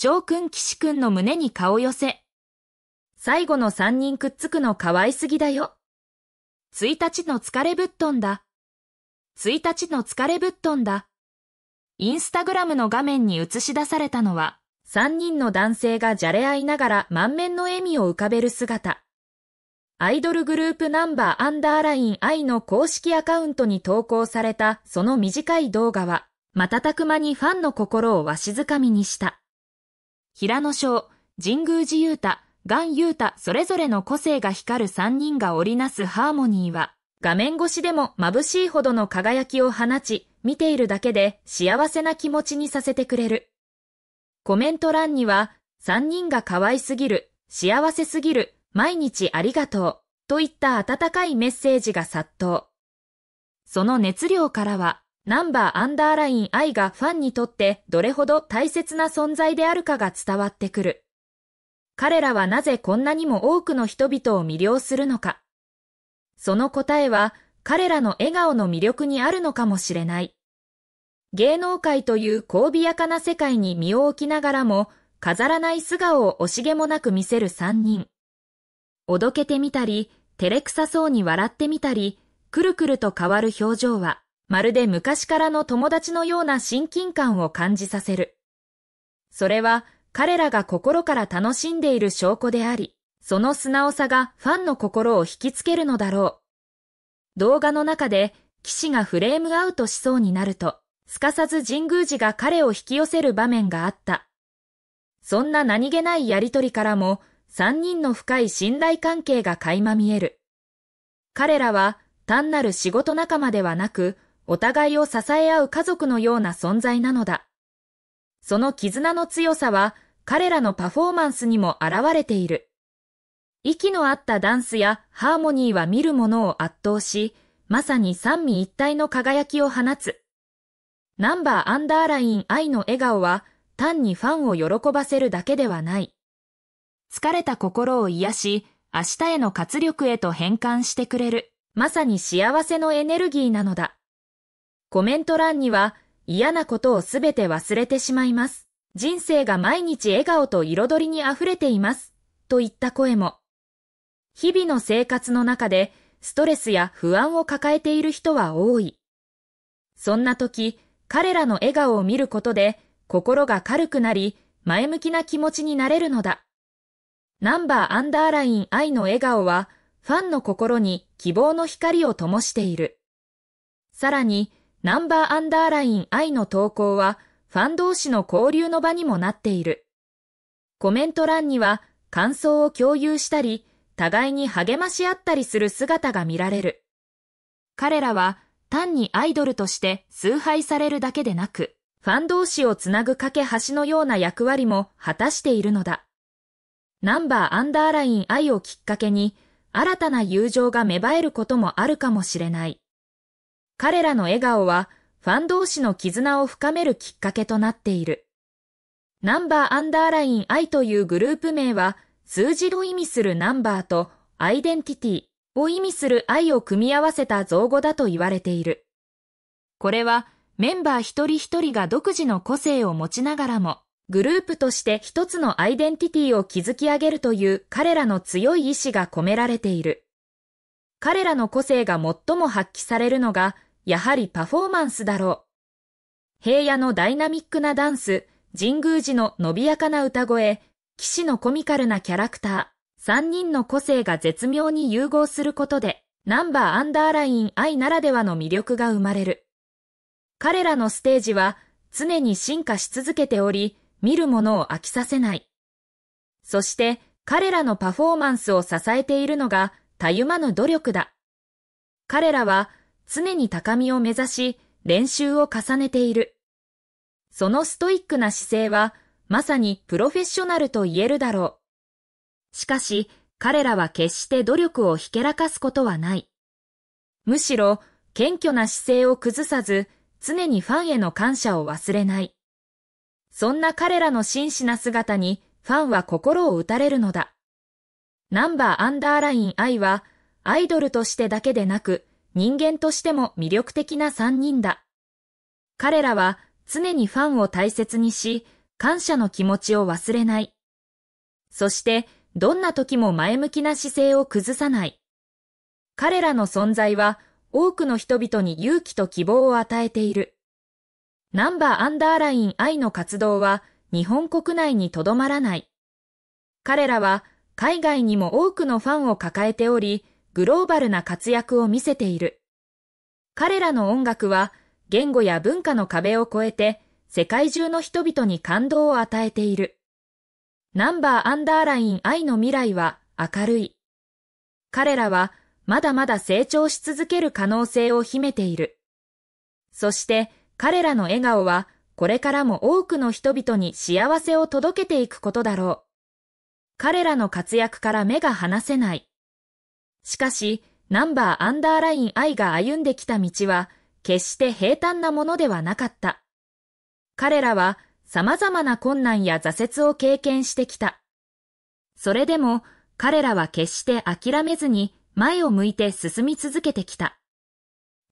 将軍騎士くんの胸に顔寄せ。最後の三人くっつくの可愛すぎだよ。一日の疲れぶっ飛んだ。一日の疲れぶっ飛んだ。インスタグラムの画面に映し出されたのは、三人の男性がじゃれ合いながら満面の笑みを浮かべる姿。アイドルグループナンバーアンダーライン I の公式アカウントに投稿されたその短い動画は、瞬く間にファンの心をわしづかみにした。平野翔、神宮寺雄太、岩ン雄太それぞれの個性が光る3人が織りなすハーモニーは、画面越しでも眩しいほどの輝きを放ち、見ているだけで幸せな気持ちにさせてくれる。コメント欄には、3人が可愛すぎる、幸せすぎる、毎日ありがとう、といった温かいメッセージが殺到。その熱量からは、ナンバーアンダーライン I がファンにとってどれほど大切な存在であるかが伝わってくる。彼らはなぜこんなにも多くの人々を魅了するのか。その答えは彼らの笑顔の魅力にあるのかもしれない。芸能界という交尾やかな世界に身を置きながらも飾らない素顔を惜しげもなく見せる三人。おどけてみたり、照れくさそうに笑ってみたり、くるくると変わる表情は、まるで昔からの友達のような親近感を感じさせる。それは彼らが心から楽しんでいる証拠であり、その素直さがファンの心を引きつけるのだろう。動画の中で、騎士がフレームアウトしそうになると、すかさず神宮寺が彼を引き寄せる場面があった。そんな何気ないやりとりからも、三人の深い信頼関係が垣間見える。彼らは単なる仕事仲間ではなく、お互いを支え合う家族のような存在なのだ。その絆の強さは彼らのパフォーマンスにも現れている。息の合ったダンスやハーモニーは見る者を圧倒し、まさに三味一体の輝きを放つ。ナンバーアンダーライン愛の笑顔は単にファンを喜ばせるだけではない。疲れた心を癒し、明日への活力へと変換してくれる、まさに幸せのエネルギーなのだ。コメント欄には嫌なことをすべて忘れてしまいます。人生が毎日笑顔と彩りに溢れています。といった声も。日々の生活の中でストレスや不安を抱えている人は多い。そんな時、彼らの笑顔を見ることで心が軽くなり、前向きな気持ちになれるのだ。ナンバーアンダーライン愛の笑顔は、ファンの心に希望の光を灯している。さらに、ナンバーアンダーライン愛の投稿は、ファン同士の交流の場にもなっている。コメント欄には、感想を共有したり、互いに励まし合ったりする姿が見られる。彼らは、単にアイドルとして崇拝されるだけでなく、ファン同士をつなぐ架け橋のような役割も果たしているのだ。ナンバーアンダーライン愛をきっかけに、新たな友情が芽生えることもあるかもしれない。彼らの笑顔はファン同士の絆を深めるきっかけとなっている。ナンバーアンダーライン I というグループ名は数字を意味するナンバーとアイデンティティを意味する I を組み合わせた造語だと言われている。これはメンバー一人一人が独自の個性を持ちながらもグループとして一つのアイデンティティを築き上げるという彼らの強い意志が込められている。彼らの個性が最も発揮されるのがやはりパフォーマンスだろう。平野のダイナミックなダンス、神宮寺の伸びやかな歌声、騎士のコミカルなキャラクター、3人の個性が絶妙に融合することで、ナンバーアンダーライン愛ならではの魅力が生まれる。彼らのステージは常に進化し続けており、見るものを飽きさせない。そして彼らのパフォーマンスを支えているのがたゆまぬ努力だ。彼らは常に高みを目指し、練習を重ねている。そのストイックな姿勢は、まさにプロフェッショナルと言えるだろう。しかし、彼らは決して努力をひけらかすことはない。むしろ、謙虚な姿勢を崩さず、常にファンへの感謝を忘れない。そんな彼らの真摯な姿に、ファンは心を打たれるのだ。ナンバーアンダーライン I は、アイドルとしてだけでなく、人間としても魅力的な三人だ。彼らは常にファンを大切にし、感謝の気持ちを忘れない。そして、どんな時も前向きな姿勢を崩さない。彼らの存在は、多くの人々に勇気と希望を与えている。ナンバーアンダーライン愛の活動は、日本国内にとどまらない。彼らは、海外にも多くのファンを抱えており、グローバルな活躍を見せている。彼らの音楽は言語や文化の壁を越えて世界中の人々に感動を与えている。ナンバーアンダーライン愛の未来は明るい。彼らはまだまだ成長し続ける可能性を秘めている。そして彼らの笑顔はこれからも多くの人々に幸せを届けていくことだろう。彼らの活躍から目が離せない。しかし、ナンバーアンダーライン I が歩んできた道は、決して平坦なものではなかった。彼らは様々な困難や挫折を経験してきた。それでも彼らは決して諦めずに前を向いて進み続けてきた。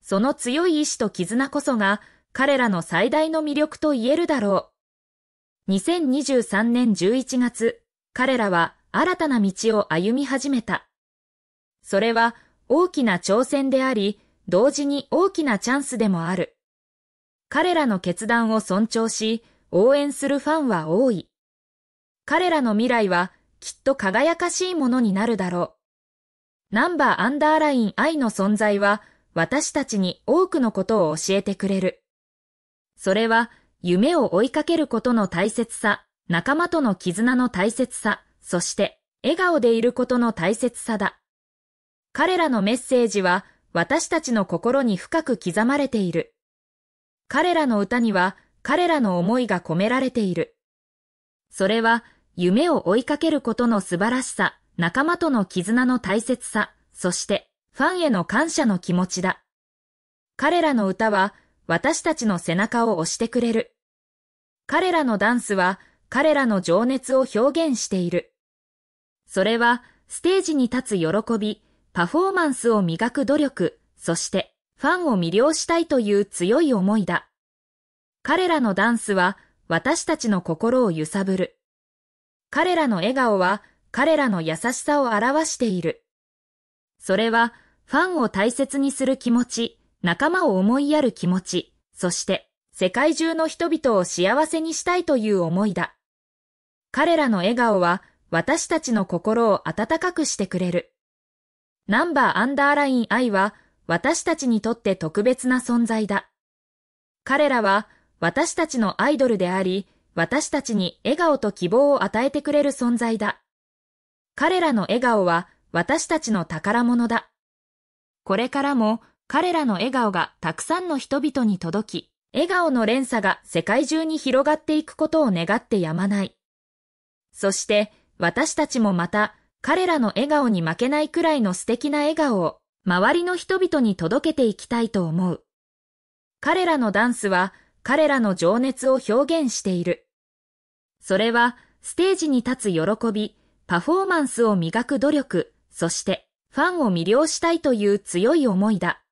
その強い意志と絆こそが彼らの最大の魅力と言えるだろう。2023年11月、彼らは新たな道を歩み始めた。それは大きな挑戦であり、同時に大きなチャンスでもある。彼らの決断を尊重し、応援するファンは多い。彼らの未来はきっと輝かしいものになるだろう。ナンバーアンダーライン愛の存在は私たちに多くのことを教えてくれる。それは夢を追いかけることの大切さ、仲間との絆の大切さ、そして笑顔でいることの大切さだ。彼らのメッセージは私たちの心に深く刻まれている。彼らの歌には彼らの思いが込められている。それは夢を追いかけることの素晴らしさ、仲間との絆の大切さ、そしてファンへの感謝の気持ちだ。彼らの歌は私たちの背中を押してくれる。彼らのダンスは彼らの情熱を表現している。それはステージに立つ喜び、パフォーマンスを磨く努力、そしてファンを魅了したいという強い思いだ。彼らのダンスは私たちの心を揺さぶる。彼らの笑顔は彼らの優しさを表している。それはファンを大切にする気持ち、仲間を思いやる気持ち、そして世界中の人々を幸せにしたいという思いだ。彼らの笑顔は私たちの心を温かくしてくれる。ナンバーアンダーライン I は私たちにとって特別な存在だ。彼らは私たちのアイドルであり、私たちに笑顔と希望を与えてくれる存在だ。彼らの笑顔は私たちの宝物だ。これからも彼らの笑顔がたくさんの人々に届き、笑顔の連鎖が世界中に広がっていくことを願ってやまない。そして私たちもまた彼らの笑顔に負けないくらいの素敵な笑顔を周りの人々に届けていきたいと思う。彼らのダンスは彼らの情熱を表現している。それはステージに立つ喜び、パフォーマンスを磨く努力、そしてファンを魅了したいという強い思いだ。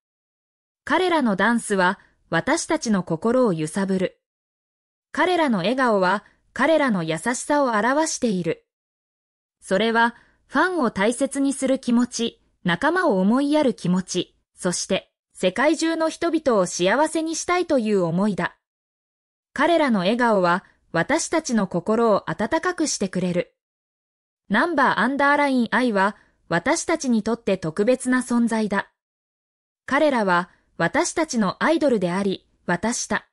彼らのダンスは私たちの心を揺さぶる。彼らの笑顔は彼らの優しさを表している。それはファンを大切にする気持ち、仲間を思いやる気持ち、そして世界中の人々を幸せにしたいという思いだ。彼らの笑顔は私たちの心を温かくしてくれる。ナンバーアンダーライン愛は私たちにとって特別な存在だ。彼らは私たちのアイドルであり、私た。